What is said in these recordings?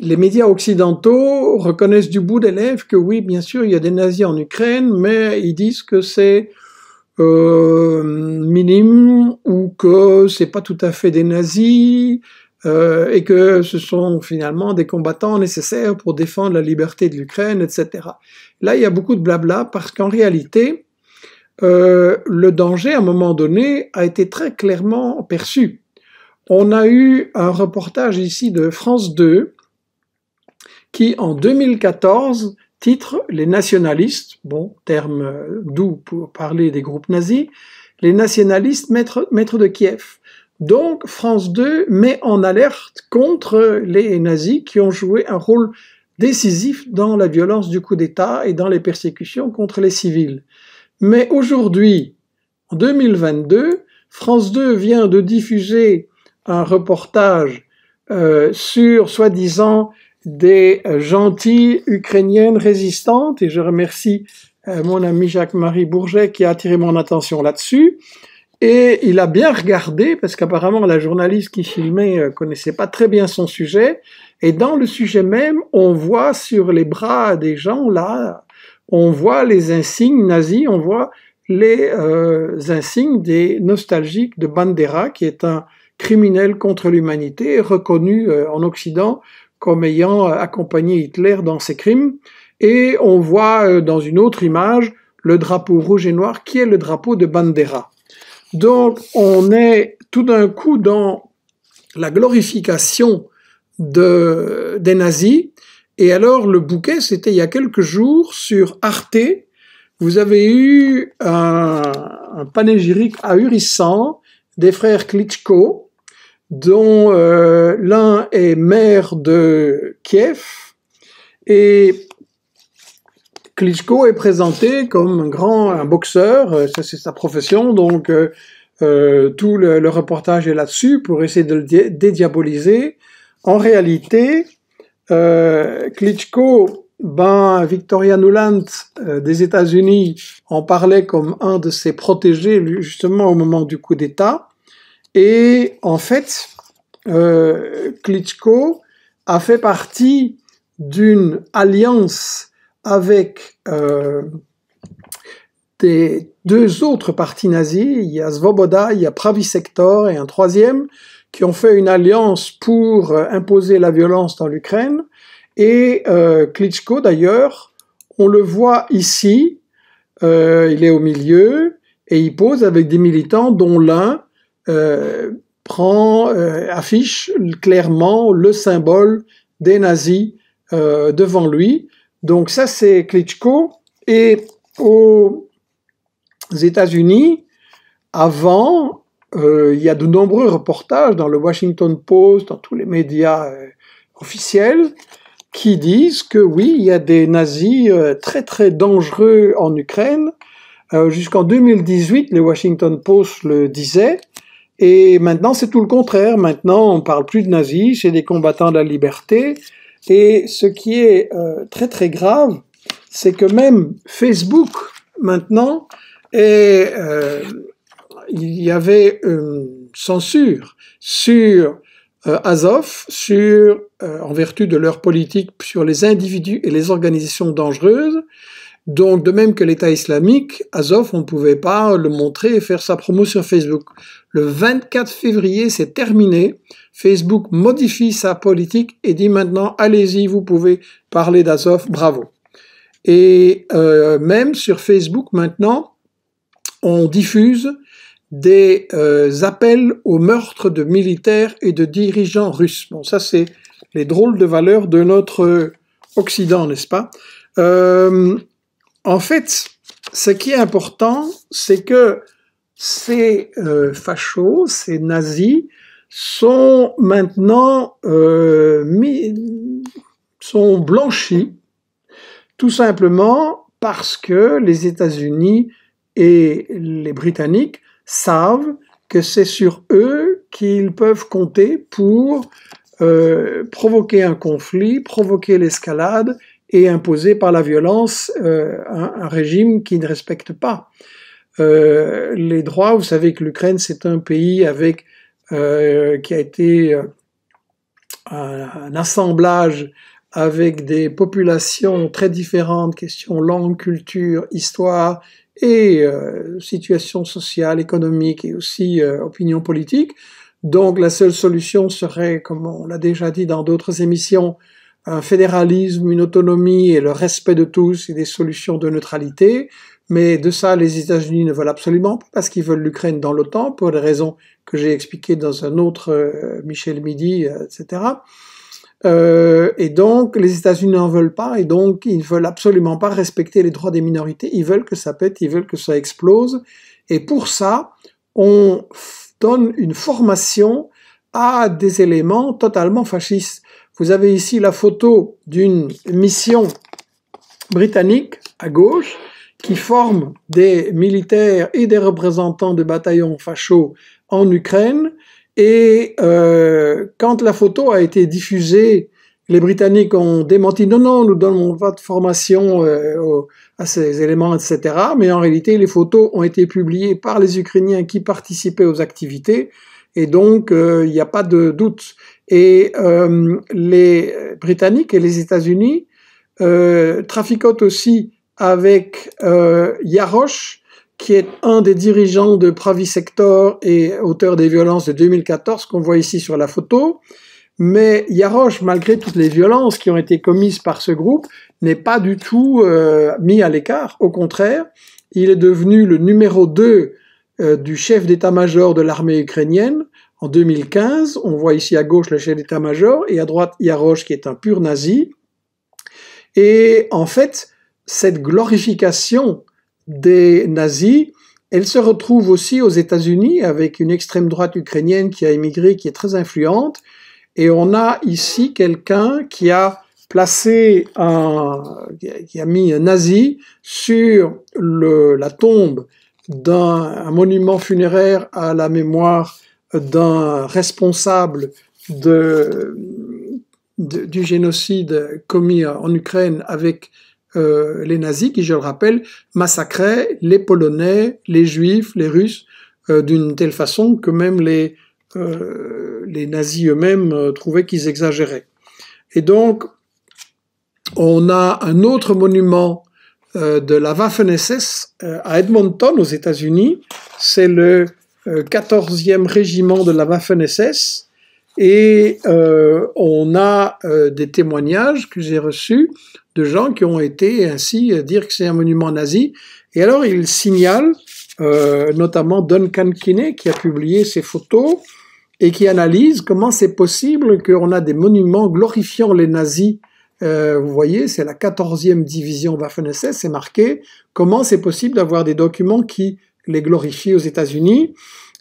les médias occidentaux reconnaissent du bout des lèvres que oui, bien sûr, il y a des nazis en Ukraine, mais ils disent que c'est euh, minime ou que c'est pas tout à fait des nazis euh, et que ce sont finalement des combattants nécessaires pour défendre la liberté de l'Ukraine, etc. Là, il y a beaucoup de blabla parce qu'en réalité, euh, le danger, à un moment donné, a été très clairement perçu. On a eu un reportage ici de France 2 qui en 2014 titre Les nationalistes, bon, terme euh, doux pour parler des groupes nazis, les nationalistes maîtres, de Kiev. Donc France 2 met en alerte contre les nazis qui ont joué un rôle décisif dans la violence du coup d'État et dans les persécutions contre les civils. Mais aujourd'hui, en 2022, France 2 vient de diffuser un reportage euh, sur soi-disant des euh, gentilles ukrainiennes résistantes, et je remercie euh, mon ami Jacques-Marie Bourget qui a attiré mon attention là-dessus. Et il a bien regardé, parce qu'apparemment la journaliste qui filmait euh, connaissait pas très bien son sujet. Et dans le sujet même, on voit sur les bras des gens là, on voit les insignes nazis, on voit les insignes des nostalgiques de Bandera, qui est un criminel contre l'humanité reconnu en Occident comme ayant euh, accompagné Hitler dans ses crimes. Et on voit euh, dans une autre image le drapeau rouge et noir qui est le drapeau de Bandera. Donc on est tout d'un coup dans la glorification des nazis. Et alors le bouquet, c'était il y a quelques jours sur Arte. Vous avez eu un, panégyrique ahurissant des frères Klitschko, dont euh, l'un est maire de Kiev, et Klitschko est présenté comme un grand un boxeur, euh, c'est sa profession, donc euh, tout le, reportage est là-dessus pour essayer de le dédiaboliser. En réalité, Klitschko, ben, Victoria Nuland des États-Unis en parlait comme un de ses protégés, justement au moment du coup d'État. Et en fait, euh, Klitschko a fait partie d'une alliance avec euh, des deux autres partis nazis, il y a Svoboda, il y a Pravi Sektor et un troisième, qui ont fait une alliance pour euh, imposer la violence dans l'Ukraine. Et Klitschko, d'ailleurs, on le voit ici, il est au milieu et il pose avec des militants dont l'un euh, prend, euh, affiche clairement le symbole des nazis euh, devant lui. Donc ça, c'est Klitschko. Et aux États-Unis, avant, il y a de nombreux reportages dans le Washington Post, dans tous les médias officiels, qui disent que oui, il y a des nazis très très dangereux en Ukraine. Jusqu'en 2018, le Washington Post le disait, et maintenant, c'est tout le contraire. Maintenant, on ne parle plus de nazis, c'est des combattants de la liberté. Et ce qui est euh, très très grave, c'est que même Facebook, maintenant, euh, il y avait une censure sur euh, Azov, sur, euh, en vertu de leur politique, sur les individus et les organisations dangereuses. Donc, de même que l'État islamique, Azov, on ne pouvait pas le montrer et faire sa promo sur Facebook. Le 24 février, c'est terminé. Facebook modifie sa politique et dit maintenant, allez-y, vous pouvez parler d'Azov, bravo. Et euh, même sur Facebook, maintenant, on diffuse des euh, appels au meurtre de militaires et de dirigeants russes. Bon, ça, c'est les drôles de valeurs de notre Occident, n'est-ce pas euh, en fait, ce qui est important, c'est que ces euh, fachos, ces nazis, sont maintenant euh, sont blanchis, tout simplement parce que les États-Unis et les Britanniques savent que c'est sur eux qu'ils peuvent compter pour euh, provoquer un conflit, provoquer l'escalade et imposer par la violence euh, un, régime qui ne respecte pas euh, les droits. Vous savez que l'Ukraine, c'est un pays avec, euh, qui a été un, un, assemblage avec des populations très différentes, question langue, culture, histoire et situation sociale, économique et aussi opinion politique. Donc la seule solution serait, comme on l'a déjà dit dans d'autres émissions, un fédéralisme, une autonomie et le respect de tous et des solutions de neutralité. Mais de ça, les États-Unis ne veulent absolument pas parce qu'ils veulent l'Ukraine dans l'OTAN pour les raisons que j'ai expliquées dans un autre euh, Michel Midi, euh, etc. Euh, et donc, les États-Unis n'en veulent pas, et donc ils ne veulent absolument pas respecter les droits des minorités. Ils veulent que ça pète, ils veulent que ça explose. Et pour ça, on donne une formation à des éléments totalement fascistes. Vous avez ici la photo d'une mission britannique à gauche qui forme des militaires et des représentants de bataillons fachos en Ukraine. Et euh, quand la photo a été diffusée, les Britanniques ont démenti non, non, nous donnons pas de formation euh, à ces éléments, etc. Mais en réalité, les photos ont été publiées par les Ukrainiens qui participaient aux activités. Et donc, euh, il n'y a pas de doute. Et euh, les Britanniques et les États-Unis euh, traficotent aussi avec euh, Yarosh, qui est un des dirigeants de Pravi Sector et auteur des violences de 2014 qu'on voit ici sur la photo. Mais Yarosh, malgré toutes les violences qui ont été commises par ce groupe, n'est pas du tout euh, mis à l'écart. Au contraire, il est devenu le numéro 2 euh, du chef d'état-major de l'armée ukrainienne, en 2015, on voit ici à gauche le chef d'état-major et à droite Yaroche qui est un pur nazi. Et en fait, cette glorification des nazis, elle se retrouve aussi aux États-Unis avec une extrême droite ukrainienne qui a émigré, qui est très influente. Et on a ici quelqu'un qui a placé un, qui a mis un nazi sur la tombe d'un monument funéraire à la mémoire d'un responsable du génocide commis en Ukraine avec euh, les nazis qui, je le rappelle, massacraient les Polonais, les Juifs, les Russes, euh, d'une telle façon que même les, euh, les nazis eux-mêmes trouvaient qu'ils exagéraient. Et donc, on a un autre monument de la Waffen-SS à Edmonton, aux États-Unis. C'est le 14e euh, régiment de la Waffen-SS. Et euh, on a euh, des témoignages que j'ai reçus de gens qui ont été ainsi euh, dire que c'est un monument nazi. Et alors ils signalent, euh, notamment Duncan Kinney qui a publié ces photos et qui analyse comment c'est possible qu'on a des monuments glorifiant les nazis. vous voyez, c'est la 14e division Waffen-SS, c'est marqué. Comment c'est possible d'avoir des documents qui les glorifie aux États-Unis.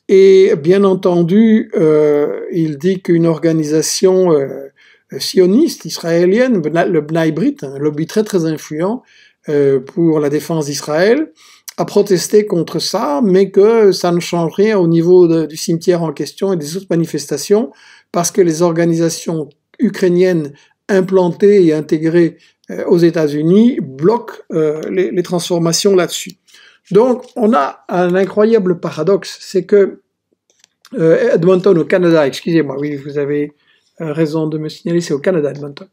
Et bien entendu, euh, il dit qu'une organisation euh, sioniste israélienne, le Bnai Brit, un lobby très très influent euh, pour la défense d'Israël, a protesté contre ça, mais que ça ne change rien au niveau du cimetière en question et des autres manifestations, parce que les organisations ukrainiennes implantées et intégrées aux États-Unis bloquent les transformations là-dessus. Donc, on a un incroyable paradoxe, c'est que euh, Edmonton au Canada, excusez-moi, oui, vous avez euh, raison de me signaler, c'est au Canada, Edmonton.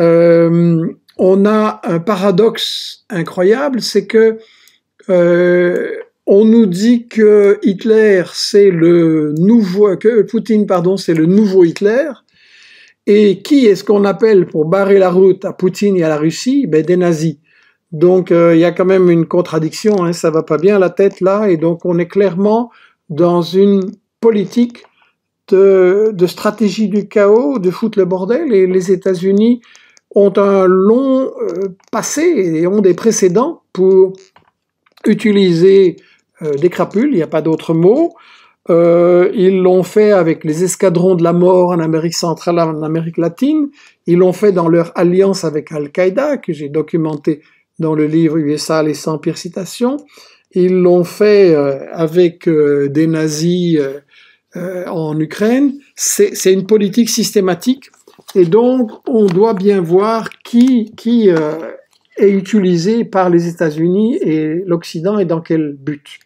Euh, on a un paradoxe incroyable, c'est que on nous dit que Hitler, c'est le nouveau, que Poutine, pardon, c'est le nouveau Hitler. Et qui est-ce qu'on appelle pour barrer la route à Poutine et à la Russie ben, Des nazis. Donc euh, il y a quand même une contradiction, hein, ça va pas bien à la tête là, et donc on est clairement dans une politique de, stratégie du chaos, de foutre le bordel, et les États-Unis ont un long euh, passé et ont des précédents pour utiliser euh, des crapules, il n'y a pas d'autre mot. ils l'ont fait avec les escadrons de la mort en Amérique centrale, en Amérique latine. Ils l'ont fait dans leur alliance avec Al-Qaïda, que j'ai documenté dans le livre USA les 100 pires citations. Ils l'ont fait euh, avec euh, des nazis euh, en Ukraine. C'est une politique systématique. Et donc, on doit bien voir qui, qui est utilisé par les États-Unis et l'Occident et dans quel but.